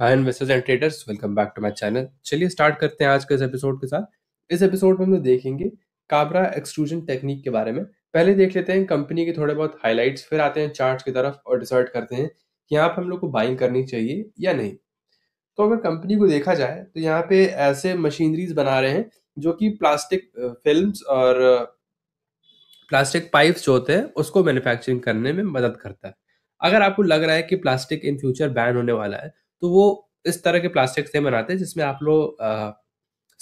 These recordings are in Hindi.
hi investors and traders welcome back to my channel चलिए स्टार्ट करते हैं आज के इस एपिसोड के साथ इस एपिसोड में हम देखेंगे काबरा एक्सक्लूजन टेक्निक के बारे में पहले देख लेते हैं कंपनी के थोड़े बहुत हाईलाइट्स फिर आते हैं चार्ट की तरफ और डिसाइड करते हैं कि यहाँ पर हम लोग को बाइंग करनी चाहिए या नहीं तो अगर कंपनी को देखा जाए तो यहाँ पे ऐसे मशीनरीज बना रहे हैं जो कि प्लास्टिक फिल्म और प्लास्टिक पाइप जो होते हैं उसको मैन्युफैक्चरिंग करने में मदद करता है अगर आपको लग रहा है कि प्लास्टिक इन फ्यूचर बैन होने वाला है तो वो इस तरह के प्लास्टिक से बनाते हैं जिसमें आप लोग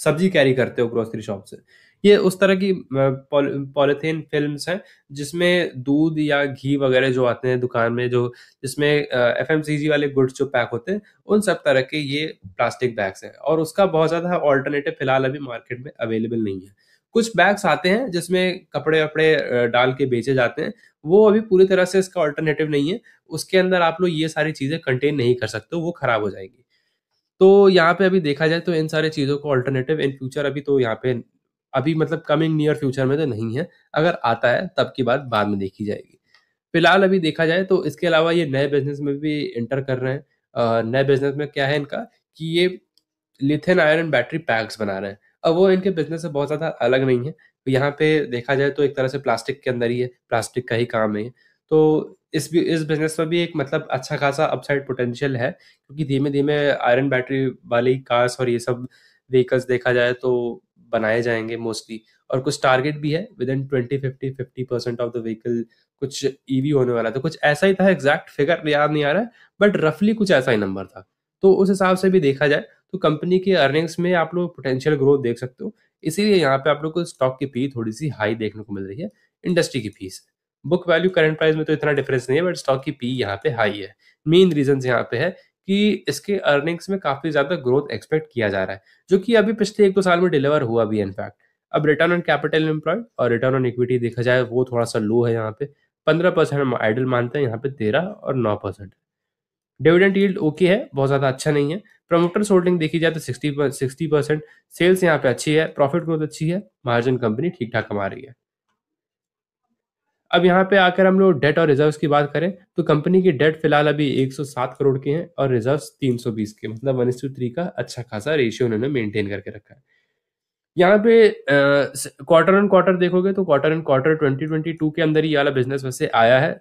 सब्जी कैरी करते हो ग्रोसरी शॉप से ये उस तरह की पॉलिथीन फिल्म हैं जिसमें दूध या घी वगैरह जो आते हैं दुकान में जो जिसमें एफ वाले गुड्स जो पैक होते हैं उन सब तरह के ये प्लास्टिक बैग्स हैं और उसका बहुत ज़्यादा ऑल्टरनेटिव फिलहाल अभी मार्केट में अवेलेबल नहीं है कुछ बैग्स आते हैं जिसमें कपड़े वपड़े डाल के बेचे जाते हैं वो अभी पूरी तरह से इसका ऑल्टरनेटिव नहीं है उसके अंदर आप लोग ये सारी चीज़ें कंटेन नहीं कर सकते वो ख़राब हो जाएंगी तो यहाँ पे अभी देखा जाए तो इन सारी चीज़ों को ऑल्टरनेटिव इन फ्यूचर अभी तो यहाँ पे अभी मतलब कमिंग नियर फ्यूचर में तो नहीं है अगर आता है तब की बात बाद में देखी जाएगी फिलहाल अभी देखा जाए तो इसके अलावा ये नए बिजनेस में भी इंटर कर रहे हैं नए बिजनेस में क्या है इनका कि ये लिथियन आयरन बैटरी पैक्स बना रहे हैं अब वो इनके बिजनेस से बहुत ज़्यादा अलग नहीं है तो यहाँ पे देखा जाए तो एक तरह से प्लास्टिक के अंदर ही है प्लास्टिक का ही काम है तो इस भी इस बिजनेस में भी एक मतलब अच्छा खासा अपसाइड पोटेंशियल है क्योंकि धीमे धीमे आयरन बैटरी वाली कार्स और ये सब व्हीकल्स देखा जाए तो बनाए जाएंगे मोस्टली और कुछ टारगेट भी है within twenty fifty fifty percent of the vehicle कुछ ईवी e होने वाला था तो कुछ ऐसा ही था एग्जैक्ट फिगर याद नहीं आ रहा है बट रफली कुछ ऐसा ही नंबर था तो उस हिसाब से भी देखा जाए तो कंपनी के अर्निंग्स में आप लोग पोटेंशियल ग्रोथ देख सकते हो इसीलिए यहाँ पे आप लोग को स्टॉक की फी थोड़ी सी हाई देखने को मिल रही है इंडस्ट्री की फीस बुक वैल्यू करंट प्राइस में तो इतना डिफरेंस नहीं है बट स्टॉक की पी यहाँ पे हाई है मेन रीजन यहाँ पे है कि इसके अर्निंग्स में काफ़ी ज़्यादा ग्रोथ एक्सपेक्ट किया जा रहा है जो कि अभी पिछले एक दो साल में डिलीवर हुआ भी इनफैक्ट अब रिटर्न ऑन कैपिटल एम्प्लॉयड और रिटर्न ऑन इक्विटी देखा जाए वो थोड़ा सा लो है यहाँ पे पंद्रह परसेंट हम आइडल मानते हैं यहाँ पे तेरह और नौ परसेंट डिविडेंड यील्ड ओके है बहुत ज़्यादा अच्छा नहीं है प्रमोटर्स होल्डिंग देखी जाए तो सिक्सटी सिक्सटी परसेंट सेल्स यहाँ पे अच्छी है प्रॉफिट ग्रोथ अच्छी है मार्जिन कंपनी ठीक ठाक कमा रही है अब यहाँ पे आकर हम लोग डेट और रिजर्व की बात करें तो कंपनी की डेट फिलहाल अभी 107 करोड़ के है और रिजर्व 320 के मतलब वन इंस थ्री का अच्छा खासा रेशियो उन्होंने मेंटेन करके रखा है यहाँ पे क्वार्टर एंड क्वार्टर देखोगे तो क्वार्टर एंड क्वार्टर 2022 के अंदर ही वाला बिजनेस वैसे आया है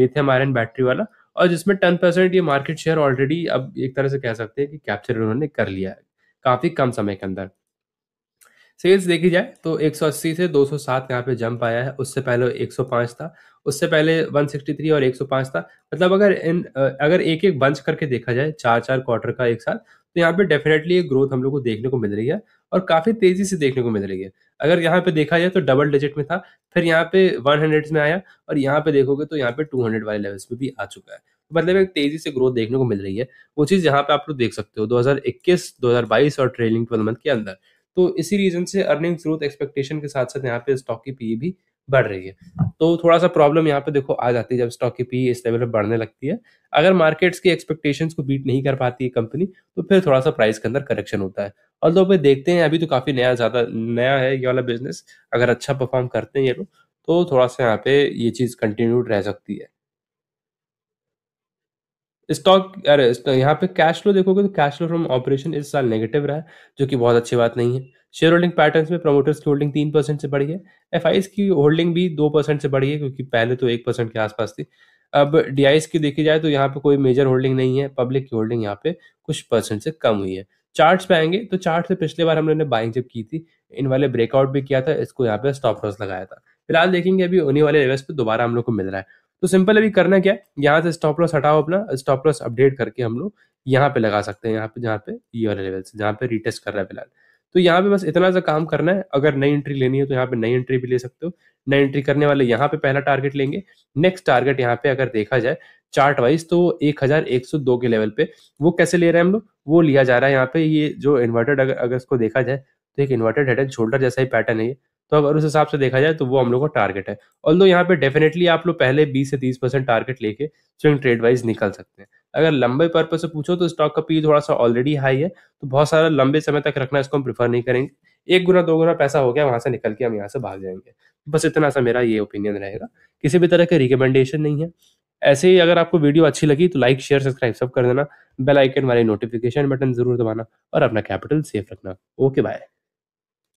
लिथियम आयरन बैटरी वाला और जिसमें टेन परसेंट ये मार्केट शेयर ऑलरेडी अब एक तरह से कह सकते हैं कि कैप्चर उन्होंने कर लिया है काफ़ी कम समय के अंदर सेल्स देखी जाए तो 180 से 207 सौ यहाँ पे जंप आया है उससे पहले 105 था उससे पहले 163 और 105 था मतलब अगर इन अगर एक एक बंच करके देखा जाए चार चार क्वार्टर का एक साथ तो यहाँ पे डेफिनेटली ग्रोथ हम लोग को देखने को मिल रही है और काफ़ी तेज़ी से देखने को मिल रही है अगर यहाँ पे देखा जाए तो डबल डिजिट में था फिर यहाँ पे वन हंड्रेड में आया और यहाँ पे देखोगे तो यहाँ पे टू हंड्रेड वाले लेवल्स में भी आ चुका है तो मतलब एक तेजी से ग्रोथ देखने को मिल रही है वो चीज़ यहाँ पे आप लोग देख सकते हो 2021 2022 और ट्रेलिंग ट्वेल्व मंथ के अंदर तो इसी रीजन से अर्निंग ग्रोथ एक्सपेक्टेशन के साथ साथ यहाँ पे स्टॉक की पी e भी बढ़ रही है तो थोड़ा सा प्रॉब्लम यहाँ पे देखो आ जाती है जब स्टॉक की पी e इस लेवल पर बढ़ने लगती है अगर मार्केट्स की एक्सपेक्टेशंस को बीट नहीं कर पाती है कंपनी तो फिर थोड़ा सा प्राइस के अंदर करेक्शन होता है और तो भाई देखते हैं अभी तो काफ़ी नया ज़्यादा नया है ये वाला बिजनेस अगर अच्छा परफॉर्म करते हैं ये लोग तो थोड़ा सा यहाँ पे ये चीज़ कंटिन्यूड रह सकती है स्टॉक अरे यहाँ पे कैश फ्लो देखोगे तो कैश फ्लो फ्रॉम ऑपरेशन इस साल नेगेटिव रहा है जो कि बहुत अच्छी बात नहीं है शेयर होल्डिंग पैटर्न में प्रमोटर्स की होल्डिंग तीन परसेंट से बढ़ी है एफ की होल्डिंग भी दो परसेंट से बढ़ी है क्योंकि पहले तो एक परसेंट के आसपास थी अब डी की देखी जाए तो यहाँ पे कोई मेजर होल्डिंग नहीं है पब्लिक की होल्डिंग यहाँ पे कुछ परसेंट से कम हुई है चार्ट पे आएंगे तो चार्ट से पिछले बार हमने बाइंग जब की थी इन वाले ब्रेकआउट भी किया था इसको यहाँ पे स्टॉप लॉस लगाया था फिलहाल देखेंगे अभी उन्हीं वाले लेवल्स पे दोबारा हम लोग को मिल रहा है तो सिंपल अभी करना क्या है यहाँ से स्टॉप लॉस हटाओ अपना स्टॉप लॉस अपडेट करके हम लोग यहाँ पे लगा सकते हैं यहाँ पे जहाँ पे ये वाले लेवल्स जहाँ पे रिटेस्ट कर रहा है फिलहाल तो यहाँ पे बस इतना सा काम करना है अगर नई एंट्री लेनी है तो यहाँ पे नई एंट्री भी ले सकते हो नई एंट्री करने वाले यहाँ पे पहला टारगेट लेंगे नेक्स्ट टारगेट यहाँ पे अगर देखा जाए चार्ट वाइज तो एक एक हजार सौ दो के लेवल पे वो कैसे ले रहे हैं हम लोग वो लिया जा रहा है यहाँ पे ये जो इन्वर्टेड अगर अगर इसको देखा जाए तो एक इन्वर्टेड हेड एंड शोल्डर जैसा ही पैटर्न है ये तो अगर उस हिसाब से देखा जाए तो वो हम लोग का टारगेट है और यहाँ पे डेफिनेटली आप लोग पहले 20 से 30 परसेंट टारगेट लेके स्विंग ट्रेड वाइज निकल सकते हैं अगर लंबे पर्पज से पूछो तो स्टॉक का पी थोड़ा सा ऑलरेडी हाई है तो बहुत सारा लंबे समय तक रखना इसको हम प्रीफर नहीं करेंगे एक गुना दो गुना पैसा हो गया वहां से निकल के हम यहाँ से भाग जाएंगे बस इतना सा मेरा ये ओपिनियन रहेगा किसी भी तरह के रिकमेंडेशन नहीं है ऐसे ही अगर आपको वीडियो अच्छी लगी तो लाइक शेयर सब्सक्राइब सब कर देना बेल आइकन वाले नोटिफिकेशन बटन जरूर दबाना और अपना कैपिटल सेफ रखना ओके बाय